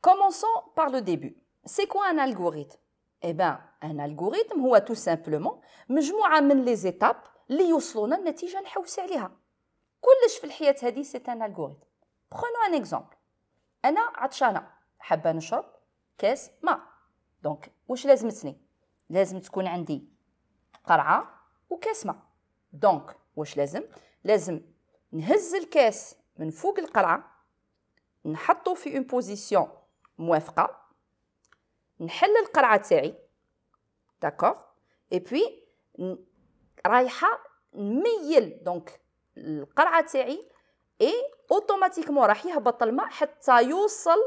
Commençons par le début. C'est quoi un algorithme Eh bien, un algorithme c'est tout simplement مجموعة من les étapes اللي يوصلونا النتيجة نحوس عليها. كلش في الحياة هذه سي ان algorithme. Prenons un exemple. أنا عطشانة حابة نشرب كاس ماء. دونك واش لازمتني؟ لازم تكون عندي قرعة وكاس ماء. دونك واش لازم؟ لازم نهز الكاس من فوق القرعة نحطه في اون بوزيسيون موافقه نحل القرعه تاعي داكوغ اي بوي رايحه نميل دونك القرعه تاعي اي اوتوماتيكمون راح يهبط الماء حتى يوصل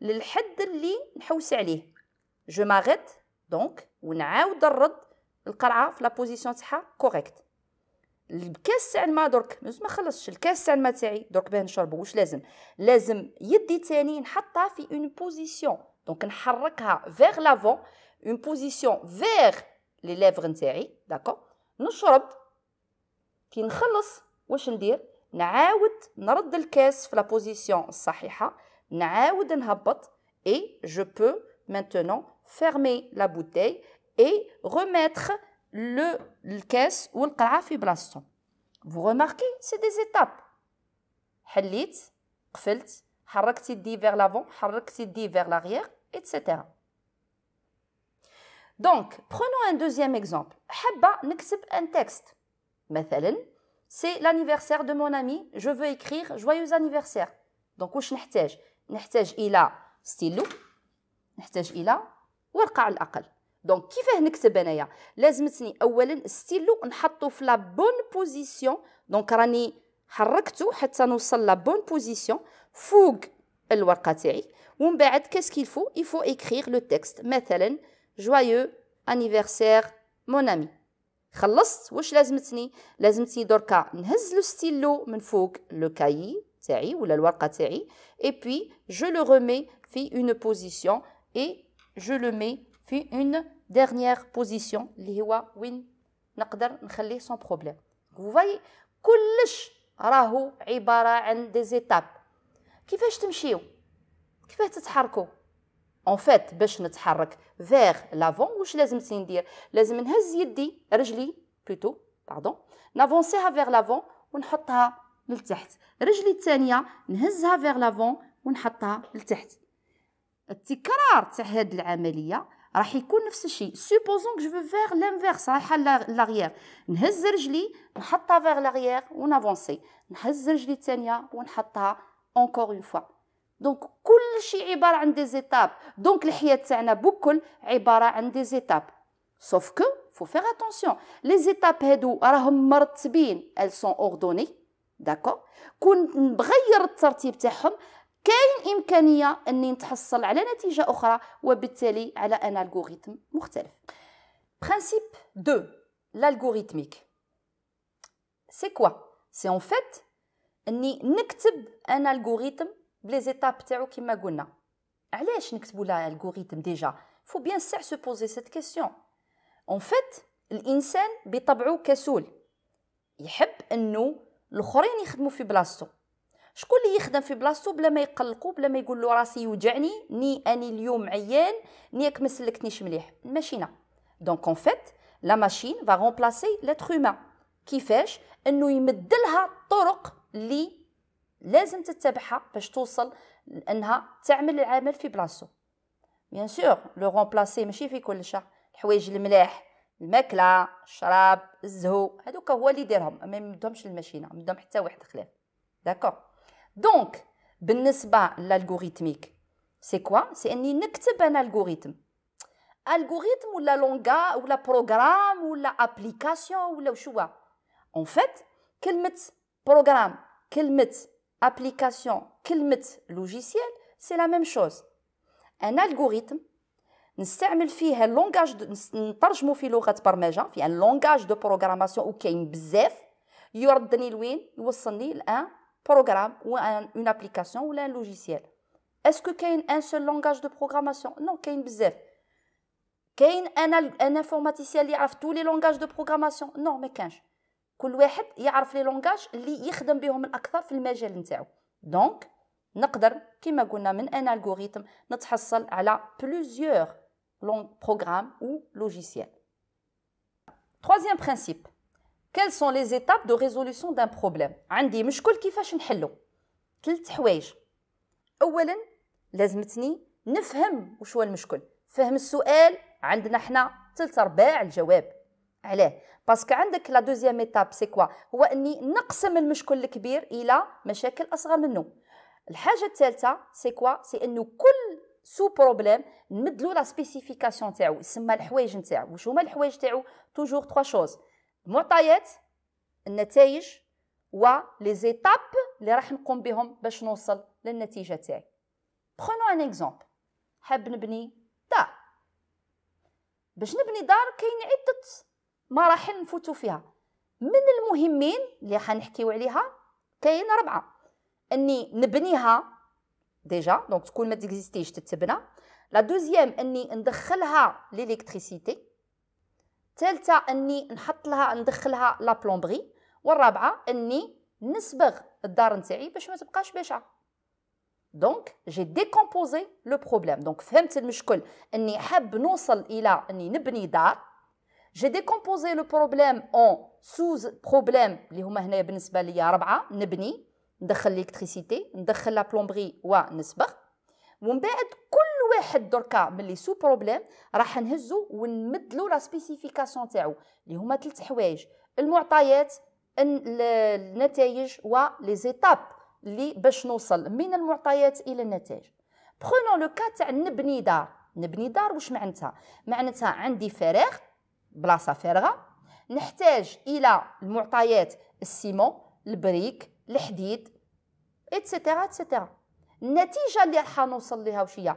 للحد اللي نحوس عليه جو ماغيت دونك ونعاود نرد القرعه في لابوزيسيون تاعها كوريكت الكاس تاع الماء درك ما خلصش الكاس تاع الماء تاعي درك باه نشربو واش لازم لازم يدي تاني نحطها في اون بوزيسيون دونك نحركها فيغ لافون اون بوزيسيون فيغ لي ليفغ نتاعي داكو نشرب كي نخلص واش ندير نعاود نرد الكاس في لا بوزيسيون الصحيحه نعاود نهبط اي جو بو مينتونون فيرمي لا بوتي اي remettre لو الكاس والقرعه في بلاصتهم Vous remarquez, c'est des étapes. j'ai bougé le « vers l'avant le « vers l'arrière etc. Donc, prenons un deuxième exemple. حابة écrire un texte. Methelen, c'est l'anniversaire de mon ami, je veux écrire joyeux anniversaire. Donc واش نحتاج؟ ila, إلى a ila, إلى ورقة على دونك كيفاه نكتب انايا لازمتني اولا ستيلو نحطو في لا بون بوزيسيون دونك راني حركتو حتى نوصل لا بون بوزيسيون فوق الورقه تاعي ومن بعد كاسكيل فو يفو اكريغ لو تكست مثلا جوايو انيفيرسير مون امي خلصت واش لازمتني لازمتني دركا نهز لو ستيلو من فوق لو كاي تاعي ولا الورقه تاعي اي بي جو لو ريمي في اون بوزيسيون اي جو لو مي في اون ديرنيير بوزيسيون اللي هو وين نقدر نخليه سون بروبليم فواي كلش راهو عباره عن دي زيتاب كيفاش تمشيو كيفاش تتحركوا اون فيت باش نتحرك فيغ لافون واش لازم ندير لازم نهز يدي رجلي بلوتو باردون نافونسيها فيغ لافون ونحطها للتحت رجلي الثانيه نهزها فيغ لافون ونحطها لتحت التكرار تاع هذه العمليه راح يكون نفس الشيء سوبوزون كو جو فيغ لانفيرس رايحه لاغيير نهز رجلي نحطها فيغ لاغيير ونافونسي نهز رجلي الثانيه ونحطها اونكور اون فوا دونك كل شيء عباره عن دي زيتاب دونك الحياه تاعنا بكل عباره عن دي زيتاب سوف كو فو فيغ اتونسيون لي زيتاب هادو راهم مرتبين ال سون اوردوني d'accord كون نغير الترتيب تاعهم كاين امكانيه اني نتحصل على نتيجه اخرى وبالتالي على ان الغوريتم مختلف برينسيپ 2 لالغوريتميك سي كوا سي ان فات اني نكتب ان الغوريتم بلي زيتاب تاعو كيما قلنا علاش نكتبوا لا الغوريتم ديجا فو بيان ساع سو بوزي سيت كيسيون اون فيت الانسان بطبعه كسول يحب انه الاخرين يخدموا في بلاصتو شكون اللي يخدم في بلاصتو بلا ما يقلقو بلا ما يقول له راسي يوجعني ني اني اليوم عيان نيك ما سلكتنيش مليح ماشينا دونك اون فيت لا ماشين فا رومبلاسي لاتر كيفاش انه يمد لها الطرق اللي لازم تتبعها باش توصل انها تعمل العمل في بلاصتو بيان سور لو رومبلاسي ماشي في كل شيء الحوايج الملاح الماكله الشراب الزهو هذوك هو اللي يديرهم ما يمدهمش للماشينه يمدهم حتى واحد خلاف داكور Donc, l'algorithmique, c'est quoi C'est un algorithme. Algorithme ou la langue ou la programme, ou la ou le choix. En fait, qu'il mette programme, qu'il mette application, qu'il mette logiciel, c'est la même chose. Un algorithme, c'est un langage de programmation qui est un bzef. Il y a un langage de programmation qui est un Programme ou une application ou un logiciel. Est-ce qu'il y a un seul langage de programmation Non, il y a un bizarre. Il y a un informaticien qui a tous les langages de programmation Non, mais il y a un peu. Il y a un langage qui le tous les langages donc, ont tous les peut, Donc, nous pouvons dire d'un algorithme a plusieurs langages, programmes ou logiciels. Troisième principe. كيل سون لي زيتاب دو ريزولوسيون دان بروبليم عندي مشكل كيفاش نحلو ثلاث حوايج اولا لازمتني نفهم واش هو المشكل فهم السؤال عندنا حنا ثلث ارباع الجواب علاه باسكو عندك لا دوزيام ايتاب سي كوا هو اني نقسم المشكل الكبير الى مشاكل اصغر منه الحاجه الثالثه سي كوا سي انه كل سو بروبليم نمدلو لا سبيسيفيكاسيون تاعو يسمى الحوايج نتاعو واش هما الحوايج تاعو توجور تخوا شوز المعطيات النتائج ولي زيتاب اللي راح نقوم بهم باش نوصل للنتيجه تاعي برونو ان اكزومبل حاب نبني دار باش نبني دار كاين عده مراحل نفوتو فيها من المهمين اللي حنحكيو عليها كاين ربعه اني نبنيها ديجا دونك تكون ما ديكزيستيش تتبنى لا دوزيام اني ندخلها ليليكتريسيتي الثالثه اني نحط لها ندخلها لا بلومبري والرابعه اني نصبغ الدار نتاعي باش ما تبقاش بشعه دونك جي ديكومبوزي لو بروبليم دونك فهمت المشكل اني حاب نوصل الى اني نبني دار جي ديكومبوزي لو بروبليم اون سوز بروبليم اللي هما هنايا بالنسبه ليا ربعه نبني ندخل ليكتريسيتي ندخل لا بلومبري ونصبغ ومن بعد كل واحد دركا ملي سو بروبليم راح نهزو ونمدلو لا سبيسيفيكاسيون تاعو اللي هما ثلاث حوايج المعطيات النتائج و لي زيتاب اللي باش نوصل من المعطيات الى النتائج برونون لو كا تاع نبني دار نبني دار واش معناتها معناتها عندي فراغ بلاصه فارغه نحتاج الى المعطيات السيمون البريك الحديد اتسيتيرا اتسيتيرا النتيجه اللي راح نوصل ليها واش هي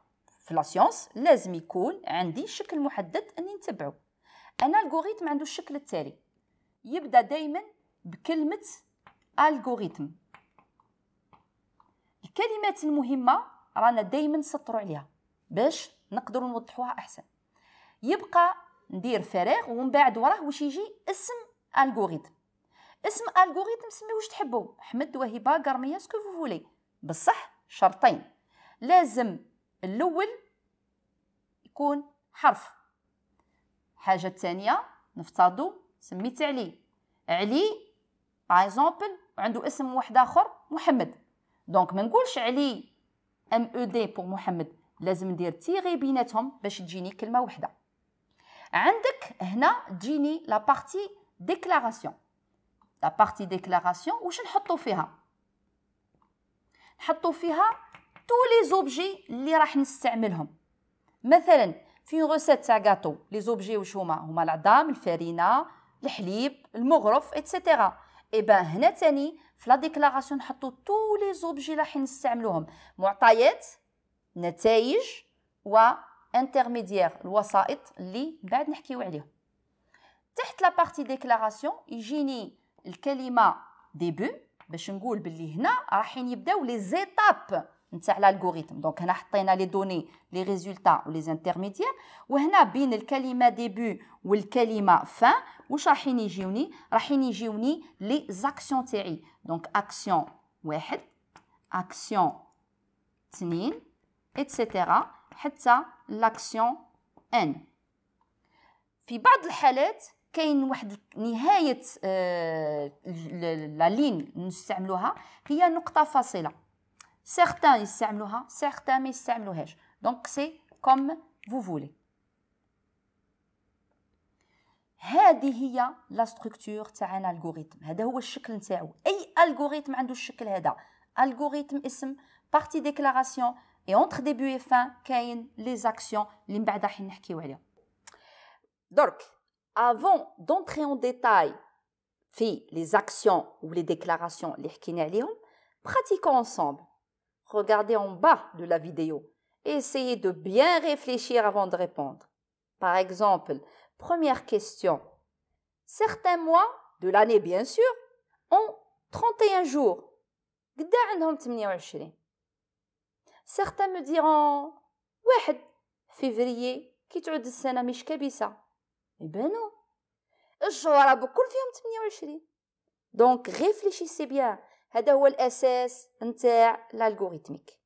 في لاسيونس لازم يكون عندي شكل محدد اني نتبعه انا الغوريتم عنده الشكل التالي يبدا دائما بكلمه الغوريتم الكلمات المهمه رانا دائما نسطروا عليها باش نقدروا نوضحوها احسن يبقى ندير فراغ ومن بعد وراه واش يجي اسم الغوريتم اسم الغوريتم سميه واش تحبوا احمد وهبه قرميه سكو فولي بصح شرطين لازم الاول تكون حرف حاجة الثانية نفترضوا سميت علي علي باغ اكزومبل عنده اسم واحد اخر محمد دونك ما نقولش علي ام او دي بور محمد لازم ندير تيغي بيناتهم باش تجيني كلمه واحده عندك هنا تجيني لا بارتي ديكلاراسيون لا بارتي ديكلاراسيون واش نحطو فيها نحطو فيها تو لي زوبجي اللي راح نستعملهم مثلا في غوسيت تاع غاتو لي زوبجي واش هما هما العظام الفرينه الحليب المغرف اتسيتيرا اي بان هنا تاني في لا ديكلاراسيون نحطو تو لي زوبجي راح نستعملوهم معطيات نتائج و انترميديير الوسائط اللي بعد نحكيو عليهم تحت لا بارتي ديكلاراسيون يجيني الكلمه ديبو باش نقول باللي هنا راحين يبداو لي زيتاب نتاع الالغوريثم دونك هنا حطينا لي دوني لي ريزولتا لي زانترميديير وهنا بين الكلمه ديبو والكلمه فان واش راحين يجيوني راحين يجيوني لي زاكسيون تاعي دونك اكسيون واحد اكسيون اثنين اتسيتيرا حتى لاكسيون ان في بعض الحالات كاين واحد نهايه آه، لا لين نستعملوها هي نقطه فاصله Certains ne savent certains ne savent pas. Donc, c'est comme vous voulez. C'est la structure de algorithme. C'est le cycle. Il y a un algorithme qui est le cycle. L'algorithme est une partie déclaration et entre début et fin, les actions que nous avons fait. Donc, avant d'entrer en détail sur les actions ou les déclarations que nous avons fait, pratiquons ensemble regardez en bas de la vidéo et essayez de bien réfléchir avant de répondre. Par exemple, première question. Certains mois de l'année, bien sûr, ont 31 jours. Certains me diront février qui تعود السنة مش كبيسة. Eh ben non. الشهور بكل فيهم 28. Donc réfléchissez bien. هذا هو الاساس نتاع الالغوريتميك